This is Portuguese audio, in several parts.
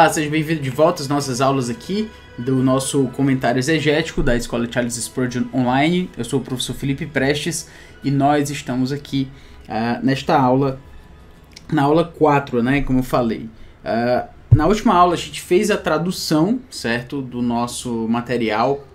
Olá, ah, seja bem-vindo de volta às nossas aulas aqui do nosso comentário exegético da Escola Charles Spurgeon Online. Eu sou o professor Felipe Prestes e nós estamos aqui uh, nesta aula, na aula 4, né, como eu falei. Uh, na última aula a gente fez a tradução, certo, do nosso material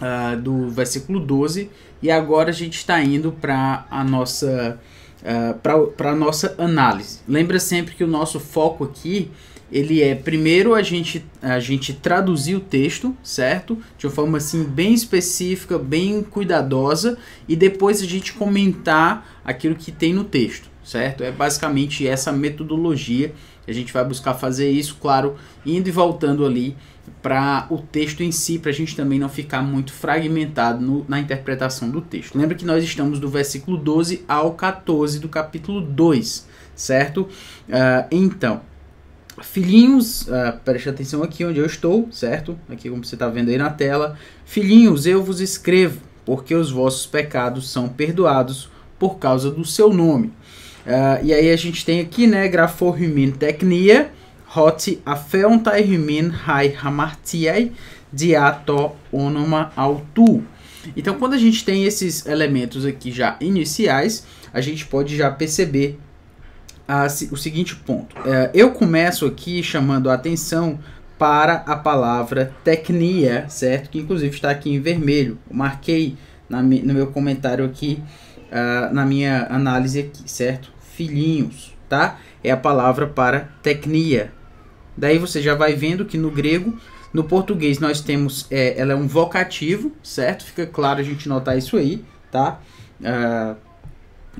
uh, do versículo 12 e agora a gente está indo para a nossa... Uh, para a nossa análise. Lembra sempre que o nosso foco aqui ele é primeiro a gente a gente traduzir o texto, certo? De uma forma assim bem específica, bem cuidadosa e depois a gente comentar aquilo que tem no texto, certo? É basicamente essa metodologia. A gente vai buscar fazer isso, claro, indo e voltando ali para o texto em si, para a gente também não ficar muito fragmentado no, na interpretação do texto. Lembra que nós estamos do versículo 12 ao 14 do capítulo 2, certo? Uh, então, Filhinhos, uh, preste atenção aqui onde eu estou, certo? Aqui como você está vendo aí na tela. Filhinhos, eu vos escrevo, porque os vossos pecados são perdoados por causa do seu nome. Uh, e aí a gente tem aqui, né, graforhimin technia, hot afeontairhimin hai hamartiai, diato onoma autu. Então, quando a gente tem esses elementos aqui já iniciais, a gente pode já perceber a, o seguinte ponto. É, eu começo aqui chamando a atenção para a palavra tecnia, certo? Que inclusive está aqui em vermelho. Eu marquei na, no meu comentário aqui, uh, na minha análise aqui, certo? Filhinhos, tá? É a palavra para tecnia. Daí você já vai vendo que no grego, no português nós temos, é, ela é um vocativo, certo? Fica claro a gente notar isso aí, tá? Uh,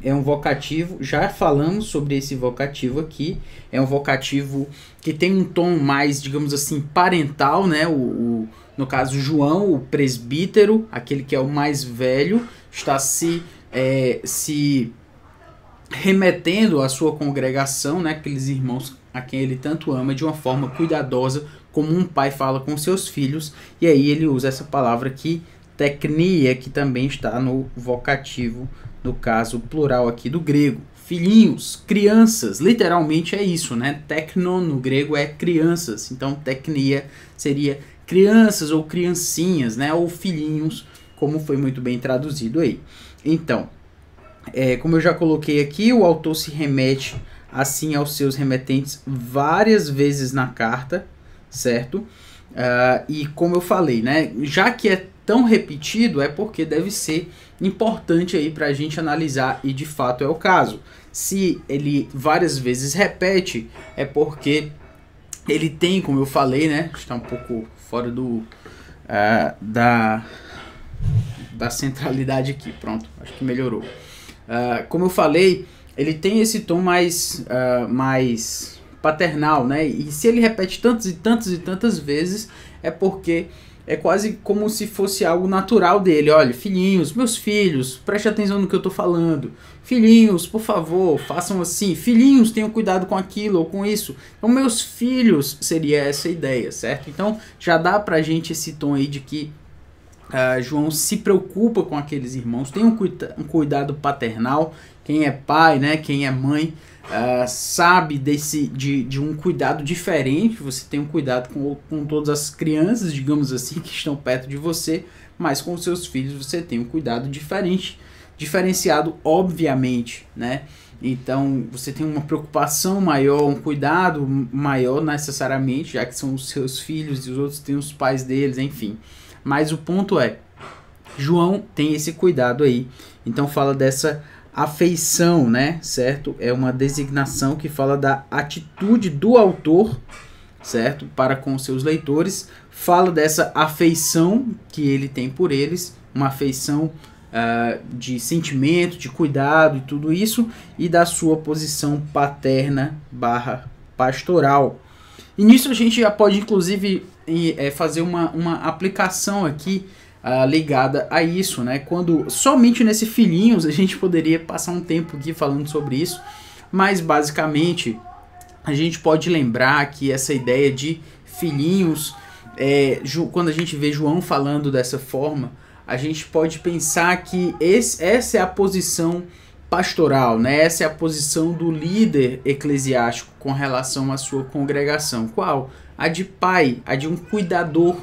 é um vocativo, já falamos sobre esse vocativo aqui, é um vocativo que tem um tom mais, digamos assim, parental, né? O, o, no caso, João, o presbítero, aquele que é o mais velho, está se, é, se remetendo à sua congregação, né? Aqueles irmãos a quem ele tanto ama, de uma forma cuidadosa, como um pai fala com seus filhos, e aí ele usa essa palavra que tecnia, que também está no vocativo, no caso plural aqui do grego. Filhinhos, crianças, literalmente é isso, né? Tecno no grego é crianças, então tecnia seria crianças ou criancinhas, né? Ou filhinhos, como foi muito bem traduzido aí. Então, é, como eu já coloquei aqui, o autor se remete assim aos seus remetentes várias vezes na carta, certo? Uh, e como eu falei, né? Já que é tão repetido é porque deve ser importante aí para a gente analisar e de fato é o caso. Se ele várias vezes repete, é porque ele tem, como eu falei, né? Está um pouco fora do uh, da da centralidade aqui. Pronto, acho que melhorou. Uh, como eu falei, ele tem esse tom mais uh, mais paternal, né? E se ele repete tantas e tantas e tantas vezes, é porque é quase como se fosse algo natural dele. Olha, filhinhos, meus filhos, preste atenção no que eu tô falando. Filhinhos, por favor, façam assim. Filhinhos, tenham cuidado com aquilo ou com isso. Então, meus filhos seria essa ideia, certo? Então, já dá pra gente esse tom aí de que uh, João se preocupa com aqueles irmãos, tem um, cuida um cuidado paternal. Quem é pai, né? Quem é mãe uh, sabe desse de, de um cuidado diferente, você tem um cuidado com, com todas as crianças, digamos assim, que estão perto de você, mas com seus filhos você tem um cuidado diferente, diferenciado, obviamente, né? Então você tem uma preocupação maior, um cuidado maior necessariamente, já que são os seus filhos e os outros têm os pais deles, enfim. Mas o ponto é, João tem esse cuidado aí. Então fala dessa Afeição, né? Certo? É uma designação que fala da atitude do autor, certo? Para com seus leitores. Fala dessa afeição que ele tem por eles, uma afeição Uh, de sentimento, de cuidado e tudo isso, e da sua posição paterna barra pastoral. E nisso a gente já pode, inclusive, eh, fazer uma, uma aplicação aqui uh, ligada a isso, né? Quando somente nesse filhinhos a gente poderia passar um tempo aqui falando sobre isso, mas basicamente a gente pode lembrar que essa ideia de filhinhos, é, quando a gente vê João falando dessa forma, a gente pode pensar que esse, essa é a posição pastoral, né? Essa é a posição do líder eclesiástico com relação à sua congregação. Qual? A de pai, a de um cuidador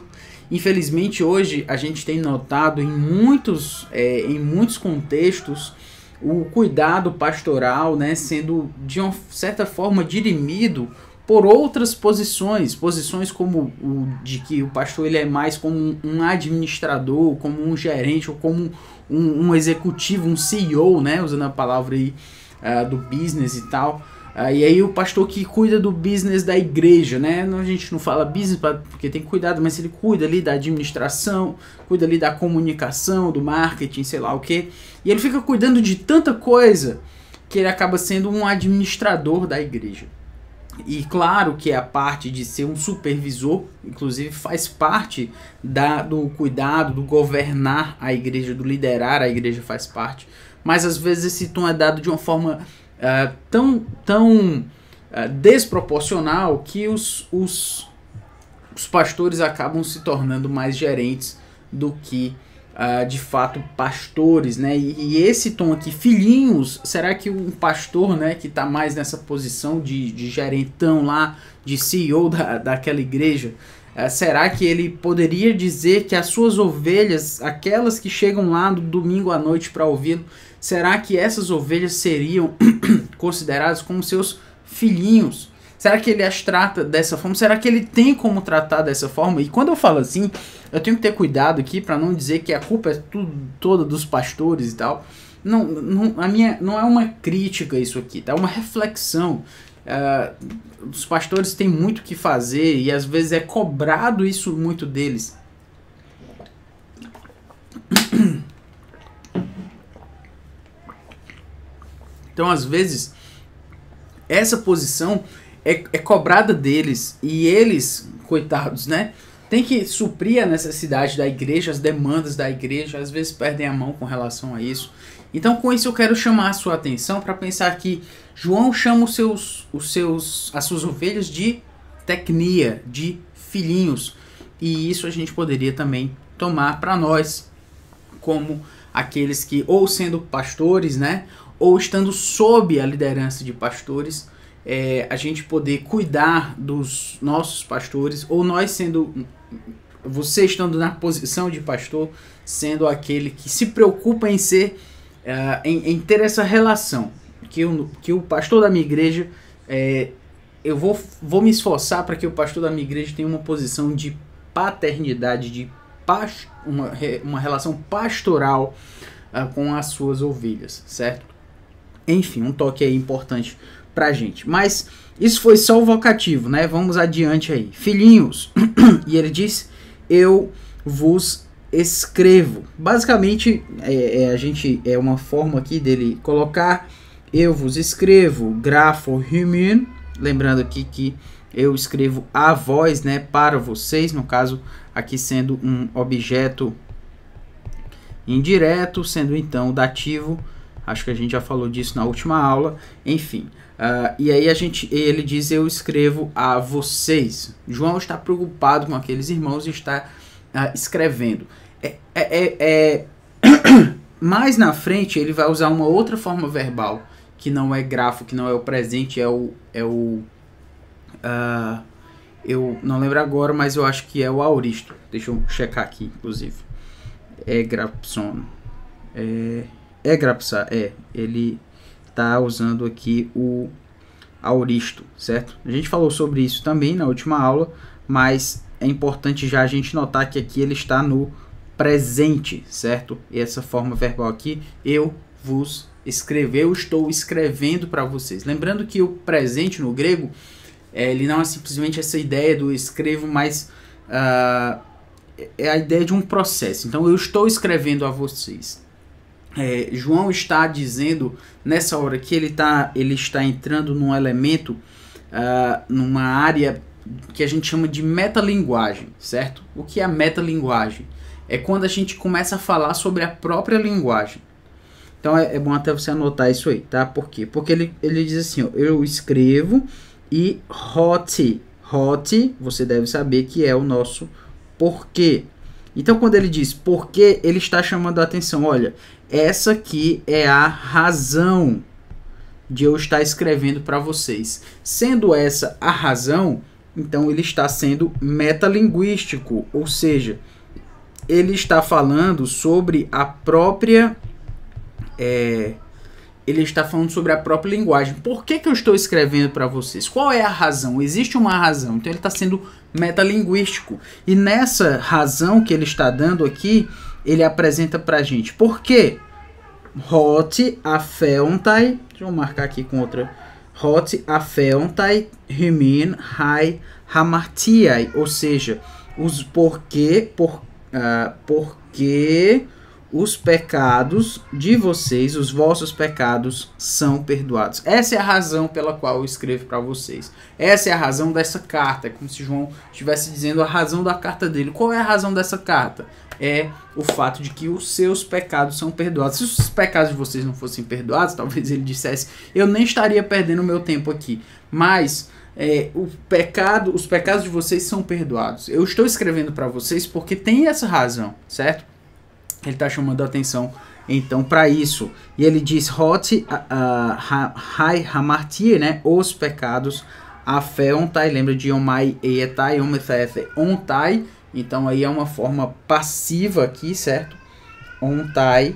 Infelizmente hoje a gente tem notado em muitos, é, em muitos contextos o cuidado pastoral né, sendo de uma certa forma dirimido por outras posições, posições como o de que o pastor ele é mais como um administrador, como um gerente ou como um, um executivo, um CEO, né, usando a palavra aí uh, do business e tal. Ah, e aí o pastor que cuida do business da igreja, né? A gente não fala business porque tem cuidado, mas ele cuida ali da administração, cuida ali da comunicação, do marketing, sei lá o que. E ele fica cuidando de tanta coisa que ele acaba sendo um administrador da igreja. E claro que a parte de ser um supervisor, inclusive, faz parte da, do cuidado, do governar a igreja, do liderar a igreja faz parte. Mas às vezes esse tom é dado de uma forma uh, tão, tão uh, desproporcional que os, os, os, pastores acabam se tornando mais gerentes do que uh, de fato pastores, né? E, e, esse tom aqui, filhinhos, será que um pastor, né, que está mais nessa posição de, de gerentão lá, de CEO da, daquela igreja, será que ele poderia dizer que as suas ovelhas, aquelas que chegam lá no domingo à noite para ouvi-lo, Será que essas ovelhas seriam consideradas como seus filhinhos? Será que ele as trata dessa forma? Será que ele tem como tratar dessa forma? E quando eu falo assim, eu tenho que ter cuidado aqui para não dizer que a culpa é tudo, toda dos pastores e tal. Não, não, a minha, não é uma crítica isso aqui, tá? É uma reflexão. Uh, os pastores têm muito que fazer e às vezes é cobrado isso muito deles. Então, às vezes, essa posição é, é cobrada deles e eles, coitados, né? Tem que suprir a necessidade da igreja, as demandas da igreja, às vezes perdem a mão com relação a isso. Então, com isso, eu quero chamar a sua atenção para pensar que João chama os seus, os seus, as suas ovelhas de tecnia, de filhinhos. E isso a gente poderia também tomar para nós, como aqueles que, ou sendo pastores, né, ou estando sob a liderança de pastores, é, a gente poder cuidar dos nossos pastores, ou nós sendo. Você estando na posição de pastor, sendo aquele que se preocupa em ser. É, em, em, ter essa relação. Que, eu, que o pastor da minha igreja. É, eu vou, vou me esforçar para que o pastor da minha igreja tenha uma posição de paternidade, de uma, uma relação pastoral uh, com as suas ovelhas, certo? Enfim, um toque aí importante pra gente. Mas isso foi só o vocativo, né? Vamos adiante aí. Filhinhos, e ele diz: Eu vos escrevo. Basicamente, é, é, a gente é uma forma aqui dele colocar eu vos escrevo, grafo humin, lembrando aqui que eu escrevo a voz, né, para vocês, no caso aqui sendo um objeto indireto, sendo então dativo Acho que a gente já falou disso na última aula. Enfim. Uh, e aí a gente, ele diz: Eu escrevo a vocês. João está preocupado com aqueles irmãos e está uh, escrevendo. É, é, é, é Mais na frente ele vai usar uma outra forma verbal que não é grafo, que não é o presente, é o. É o uh, eu não lembro agora, mas eu acho que é o auristo. Deixa eu checar aqui, inclusive. É grapsono. É. É Grapsa é. Ele está usando aqui o auristo, certo? A gente falou sobre isso também na última aula, mas é importante já a gente notar que aqui ele está no presente, certo? E essa forma verbal aqui, eu vos escrevo, eu estou escrevendo para vocês. Lembrando que o presente no grego, é, ele não é simplesmente essa ideia do escrevo, mas uh, é a ideia de um processo. Então, eu estou escrevendo a vocês é, João está dizendo nessa hora que ele, tá, ele está entrando num elemento, uh, numa área que a gente chama de metalinguagem, certo? O que é a metalinguagem? É quando a gente começa a falar sobre a própria linguagem. Então é, é bom até você anotar isso aí, tá? Por quê? Porque ele, ele diz assim: ó, eu escrevo e hot. Hot, você deve saber que é o nosso porquê, então, quando ele diz porque, ele está chamando a atenção. Olha, essa aqui é a razão de eu estar escrevendo para vocês. Sendo essa a razão, então ele está sendo metalinguístico, ou seja, ele está falando sobre a própria é, ele está falando sobre a própria linguagem. Por que, que eu estou escrevendo para vocês? Qual é a razão? Existe uma razão. Então ele está sendo metalinguístico. E nessa razão que ele está dando aqui, ele apresenta para a gente. Por quê? Hot afeontai. Deixa eu marcar aqui com outra. Hot afeontai himin hai hamartiai. Ou seja, os porquê, por, uh, ah, porquê os pecados de vocês, os vossos pecados são perdoados. Essa é a razão pela qual eu escrevo para vocês. Essa é a razão dessa carta, é como se João estivesse dizendo a razão da carta dele. Qual é a razão dessa carta? É o fato de que os seus pecados são perdoados. Se os pecados de vocês não fossem perdoados, talvez ele dissesse: eu nem estaria perdendo meu tempo aqui. Mas é, o pecado, os pecados de vocês são perdoados. Eu estou escrevendo para vocês porque tem essa razão, certo? Ele está chamando a atenção então para isso. E ele diz: Hot ah, ah, Hai Hamartir, né? Os pecados a fé ontai, lembra de omai etai, ometheth ontai, então aí é uma forma passiva aqui, certo? Ontai,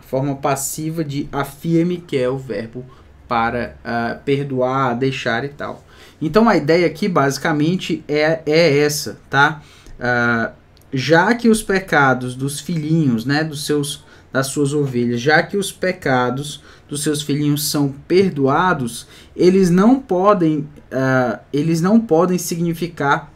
forma passiva de afirme, que é o verbo para uh, perdoar, deixar e tal. Então a ideia aqui basicamente é, é essa, tá? Uh, já que os pecados dos filhinhos, né, dos seus das suas ovelhas, já que os pecados dos seus filhinhos são perdoados, eles não podem, uh, eles não podem significar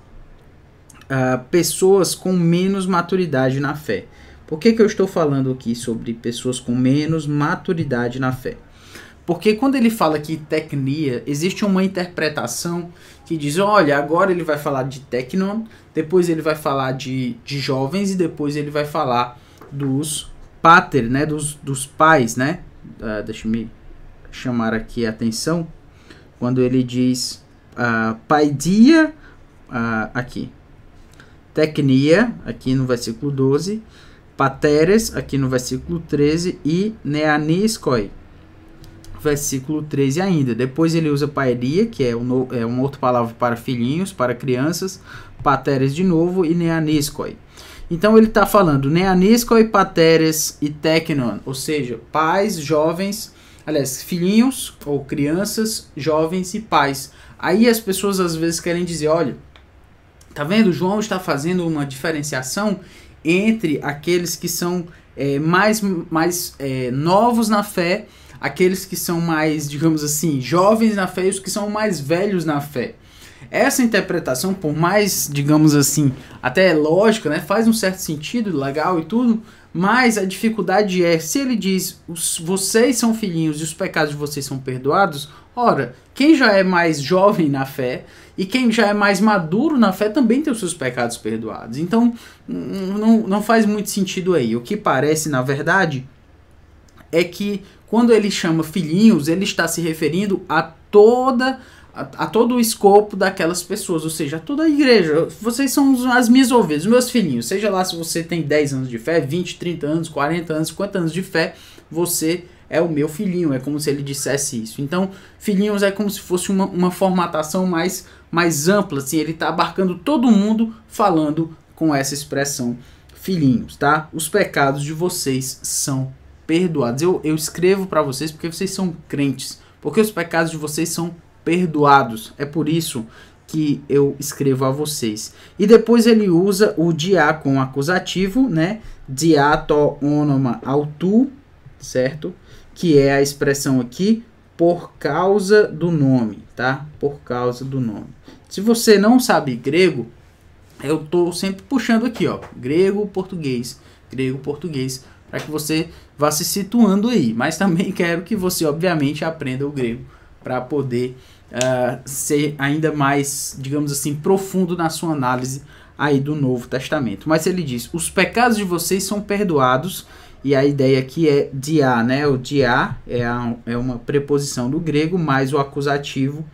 uh, pessoas com menos maturidade na fé. Por que, que eu estou falando aqui sobre pessoas com menos maturidade na fé? Porque quando ele fala aqui tecnia, existe uma interpretação que diz: olha, agora ele vai falar de technon, depois ele vai falar de, de jovens e depois ele vai falar dos pater, né? Dos, dos pais, né? Uh, deixa me chamar aqui a atenção. Quando ele diz uh, dia, uh, aqui. Tecnia, aqui no versículo 12. Pateres, aqui no versículo 13. E neaniscoi, versículo 13 ainda. Depois ele usa paeria, que é, é um, é uma outra palavra para filhinhos, para crianças, pateres de novo e neaniscoi. Então ele está falando neaniscoi, pateres e tecnon, ou seja, pais, jovens, aliás, filhinhos ou crianças, jovens e pais. Aí as pessoas às vezes querem dizer, olha, tá vendo? João está fazendo uma diferenciação entre aqueles que são é, mais, mais é, novos na fé aqueles que são mais, digamos assim, jovens na fé e os que são mais velhos na fé. Essa interpretação, por mais, digamos assim, até lógica, né, faz um certo sentido, legal e tudo, mas a dificuldade é, se ele diz, os, vocês são filhinhos e os pecados de vocês são perdoados, ora, quem já é mais jovem na fé e quem já é mais maduro na fé também tem os seus pecados perdoados. Então, não, não faz muito sentido aí. O que parece, na verdade, é que quando ele chama filhinhos, ele está se referindo a toda a, a, todo o escopo daquelas pessoas, ou seja, a toda a igreja. Vocês são as minhas ovelhas, meus filhinhos. Seja lá se você tem 10 anos de fé, 20, 30 anos, 40 anos, 50 anos de fé, você é o meu filhinho. É como se ele dissesse isso. Então, filhinhos é como se fosse uma, uma formatação mais, mais ampla, assim, ele está abarcando todo mundo falando com essa expressão filhinhos, tá? Os pecados de vocês são perdoados. Eu, eu escrevo para vocês porque vocês são crentes, porque os pecados de vocês são perdoados. É por isso que eu escrevo a vocês. E depois ele usa o dia com acusativo, né? Diato onoma autu, certo? Que é a expressão aqui por causa do nome, tá? Por causa do nome. Se você não sabe grego, eu tô sempre puxando aqui, ó, grego, português, grego, português, para que você vá se situando aí. Mas também quero que você, obviamente, aprenda o grego para poder uh, ser ainda mais, digamos assim, profundo na sua análise aí do Novo Testamento. Mas ele diz: os pecados de vocês são perdoados. E a ideia aqui é dia, né? O dia é, é uma preposição do grego mais o acusativo,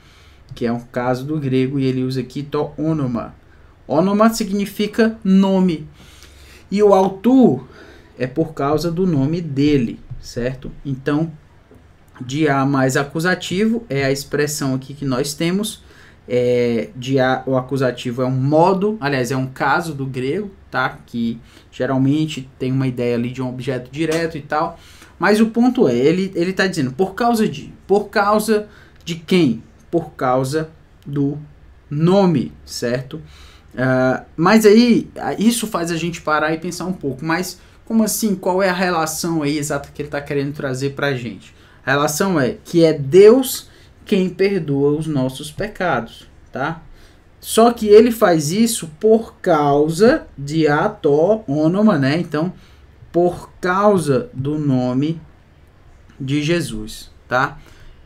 que é um caso do grego, e ele usa aqui to onoma. Onoma significa nome. E o autor é por causa do nome dele, certo? Então, de A mais acusativo é a expressão aqui que nós temos. É, de a, o acusativo é um modo, aliás, é um caso do grego, tá? Que geralmente tem uma ideia ali de um objeto direto e tal. Mas o ponto é, ele ele está dizendo por causa de, por causa de quem? Por causa do nome, certo? Uh, mas aí isso faz a gente parar e pensar um pouco. Mas como assim? Qual é a relação aí exata que ele está querendo trazer para a gente? A relação é que é Deus quem perdoa os nossos pecados, tá? Só que ele faz isso por causa de ato onoma, né? Então, por causa do nome de Jesus, tá?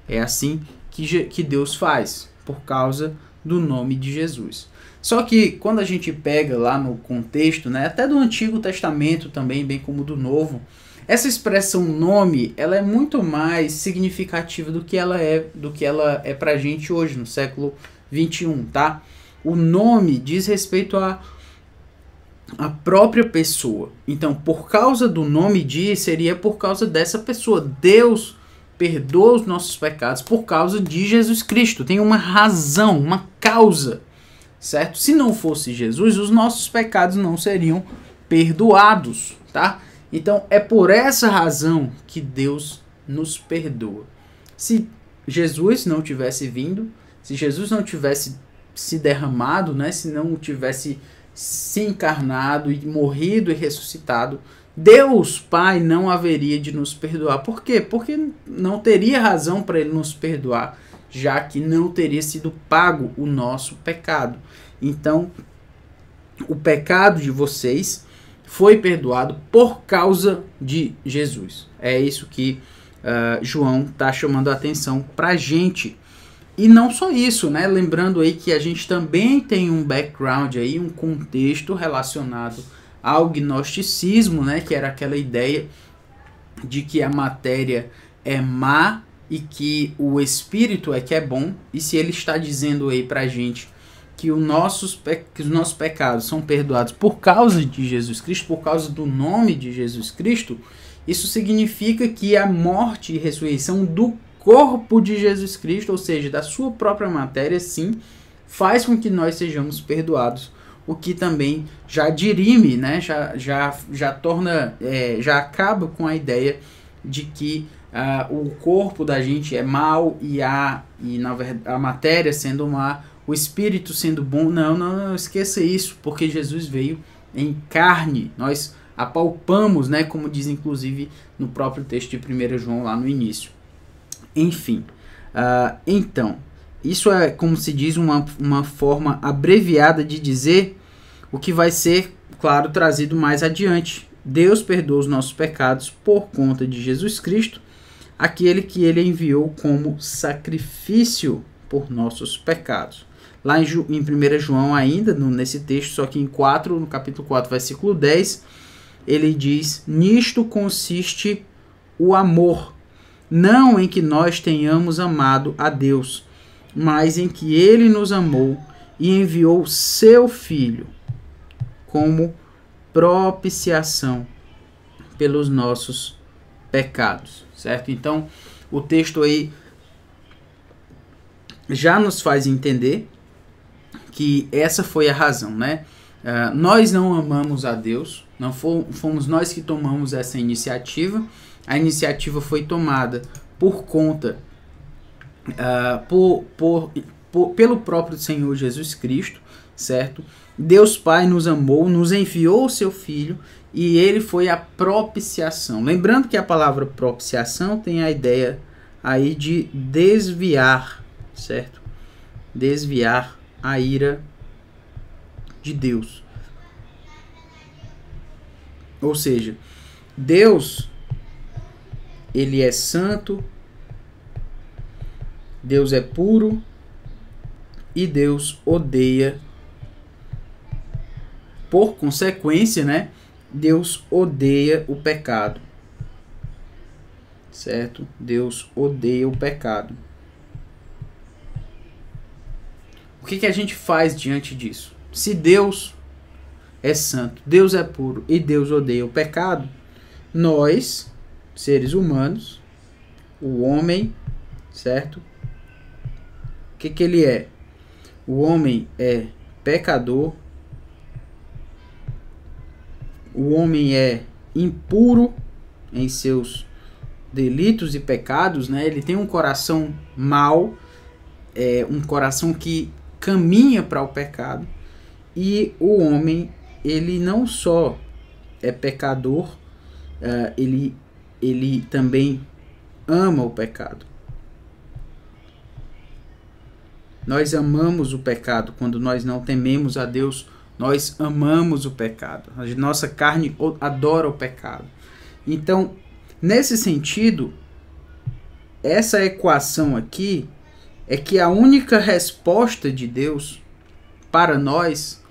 É assim que, que Deus faz, por causa do nome de Jesus. Só que quando a gente pega lá no contexto, né, até do Antigo Testamento também, bem como do Novo, essa expressão nome, ela é muito mais significativa do que ela é, do que ela é pra gente hoje no século 21, tá? O nome diz respeito a a própria pessoa. Então, por causa do nome de, seria por causa dessa pessoa. Deus perdoa os nossos pecados por causa de Jesus Cristo. Tem uma razão, uma causa certo? Se não fosse Jesus, os nossos pecados não seriam perdoados, tá? Então é por essa razão que Deus nos perdoa. Se Jesus não tivesse vindo, se Jesus não tivesse se derramado, né, se não tivesse se encarnado e morrido e ressuscitado, Deus Pai não haveria de nos perdoar. Por quê? Porque não teria razão para ele nos perdoar já que não teria sido pago o nosso pecado. Então, o pecado de vocês foi perdoado por causa de Jesus. É isso que uh, João está chamando a atenção para a gente. E não só isso, né? Lembrando aí que a gente também tem um background aí, um contexto relacionado ao gnosticismo, né? Que era aquela ideia de que a matéria é má e que o Espírito é que é bom, e se ele está dizendo aí a gente que, o nossos, que os nossos pecados são perdoados por causa de Jesus Cristo, por causa do nome de Jesus Cristo, isso significa que a morte e ressurreição do corpo de Jesus Cristo, ou seja, da sua própria matéria, sim, faz com que nós sejamos perdoados o que também já dirime, né? já, já, já torna, é, já acaba com a ideia de que uh, o corpo da gente é mal e a, e na verdade, a matéria sendo má, o espírito sendo bom. Não, não, não, esqueça isso, porque Jesus veio em carne. Nós apalpamos, né, como diz inclusive no próprio texto de 1 João lá no início. Enfim, uh, então, isso é como se diz uma, uma forma abreviada de dizer o que vai ser, claro, trazido mais adiante. Deus perdoa os nossos pecados por conta de Jesus Cristo aquele que ele enviou como sacrifício por nossos pecados. Lá em, em 1 João, ainda no, nesse texto, só que em 4, no capítulo 4, versículo 10, ele diz: Nisto consiste o amor, não em que nós tenhamos amado a Deus, mas em que ele nos amou e enviou seu Filho como propiciação pelos nossos pecados certo? Então, o texto aí já nos faz entender que essa foi a razão, né? Uh, nós não amamos a Deus, não fomos nós que tomamos essa iniciativa, a iniciativa foi tomada por conta, uh, por, por, por, pelo próprio Senhor Jesus Cristo, certo? Deus Pai nos amou, nos enviou o seu Filho e ele foi a propiciação. Lembrando que a palavra propiciação tem a ideia aí de desviar, certo? Desviar a ira de Deus. Ou seja, Deus ele é santo, Deus é puro e Deus odeia por consequência, né? Deus odeia o pecado. Certo? Deus odeia o pecado. O que, que a gente faz diante disso? Se Deus é santo, Deus é puro e Deus odeia o pecado, nós, seres humanos, o homem, certo? O que, que ele é? O homem é pecador o homem é impuro em seus delitos e pecados, né? Ele tem um coração mau, é um coração que caminha para o pecado. E o homem, ele não só é pecador, uh, ele, ele também ama o pecado. Nós amamos o pecado quando nós não tememos a Deus nós amamos o pecado. A nossa carne adora o pecado. Então, nesse sentido, essa equação aqui é que a única resposta de Deus para nós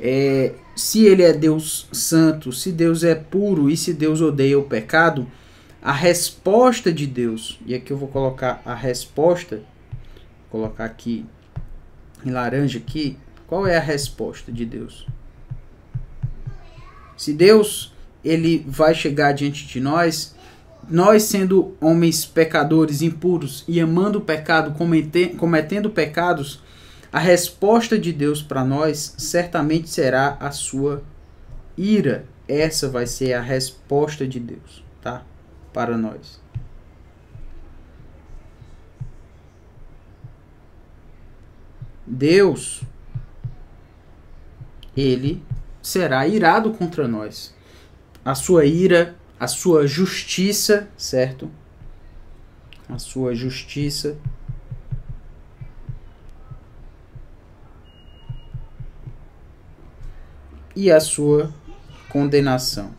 é se ele é Deus santo, se Deus é puro e se Deus odeia o pecado, a resposta de Deus, e aqui eu vou colocar a resposta, vou colocar aqui em laranja aqui, qual é a resposta de Deus? Se Deus ele vai chegar diante de nós, nós sendo homens pecadores impuros e amando o pecado, cometendo pecados, a resposta de Deus para nós certamente será a sua ira. Essa vai ser a resposta de Deus, tá? Para nós. Deus ele será irado contra nós. A sua ira, a sua justiça, certo? A sua justiça. E a sua condenação.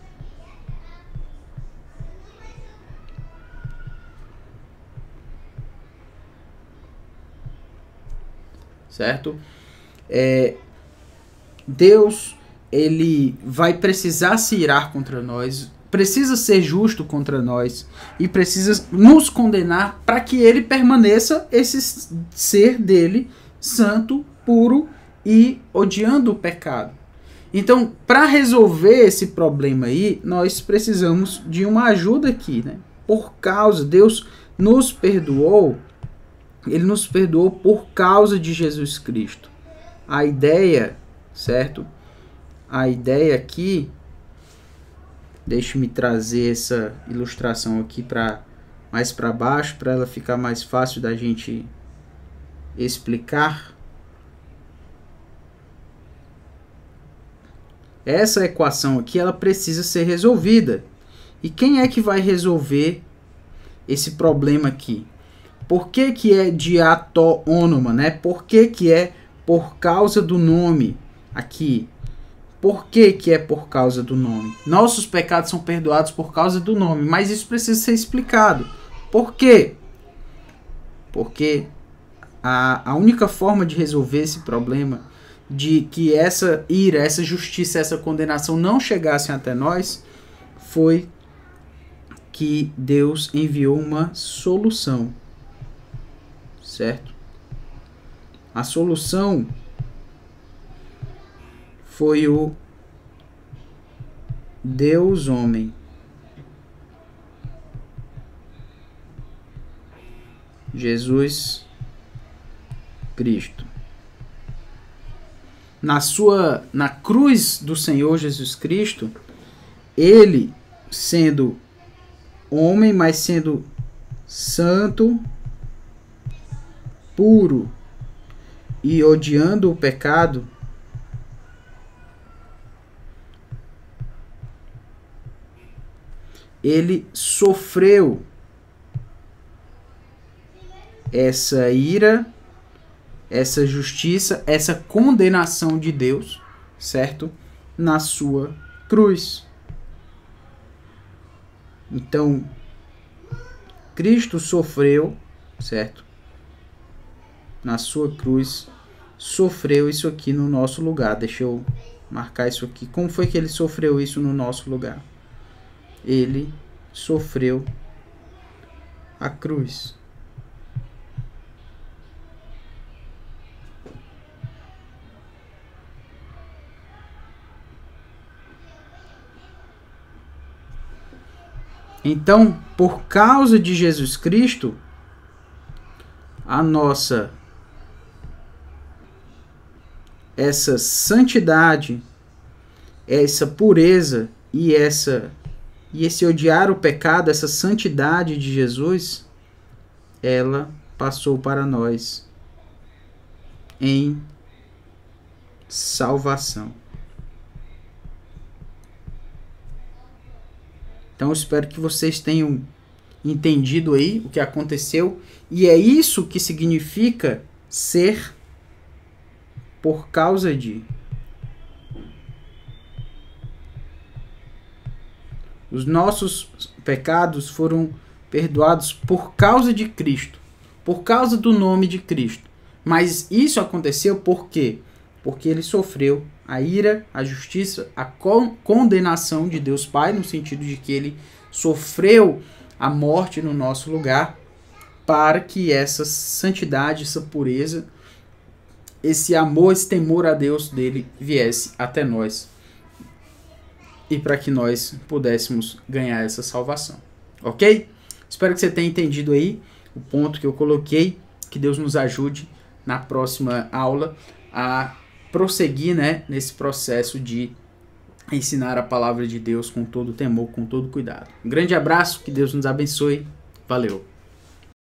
Certo? É, Deus, ele vai precisar se irar contra nós, precisa ser justo contra nós e precisa nos condenar para que ele permaneça esse ser dele santo, puro e odiando o pecado. Então, para resolver esse problema aí, nós precisamos de uma ajuda aqui, né? Por causa Deus nos perdoou, ele nos perdoou por causa de Jesus Cristo. A ideia certo? A ideia aqui, deixe-me trazer essa ilustração aqui para mais para baixo para ela ficar mais fácil da gente explicar. Essa equação aqui ela precisa ser resolvida. E quem é que vai resolver esse problema aqui? Por que, que é diatônoma, né? Por que, que é por causa do nome? aqui. Por que, que é por causa do nome? Nossos pecados são perdoados por causa do nome, mas isso precisa ser explicado. Por quê? Porque a, a única forma de resolver esse problema, de que essa ira, essa justiça, essa condenação não chegassem até nós, foi que Deus enviou uma solução. Certo? A solução foi o Deus homem. Jesus Cristo. Na sua na cruz do Senhor Jesus Cristo, ele sendo homem, mas sendo santo, puro e odiando o pecado, ele sofreu essa ira, essa justiça, essa condenação de Deus, certo? Na sua cruz. Então, Cristo sofreu, certo? Na sua cruz, sofreu isso aqui no nosso lugar. Deixa eu marcar isso aqui. Como foi que ele sofreu isso no nosso lugar? ele sofreu a cruz. Então, por causa de Jesus Cristo, a nossa essa santidade, essa pureza e essa e esse odiar o pecado, essa santidade de Jesus, ela passou para nós em salvação. Então eu espero que vocês tenham entendido aí o que aconteceu e é isso que significa ser por causa de Os nossos pecados foram perdoados por causa de Cristo, por causa do nome de Cristo. Mas isso aconteceu por quê? Porque ele sofreu a ira, a justiça, a condenação de Deus Pai, no sentido de que ele sofreu a morte no nosso lugar, para que essa santidade, essa pureza, esse amor, esse temor a Deus dele viesse até nós e para que nós pudéssemos ganhar essa salvação. Ok? Espero que você tenha entendido aí o ponto que eu coloquei. Que Deus nos ajude na próxima aula a prosseguir né, nesse processo de ensinar a palavra de Deus com todo temor, com todo cuidado. Um grande abraço, que Deus nos abençoe. Valeu!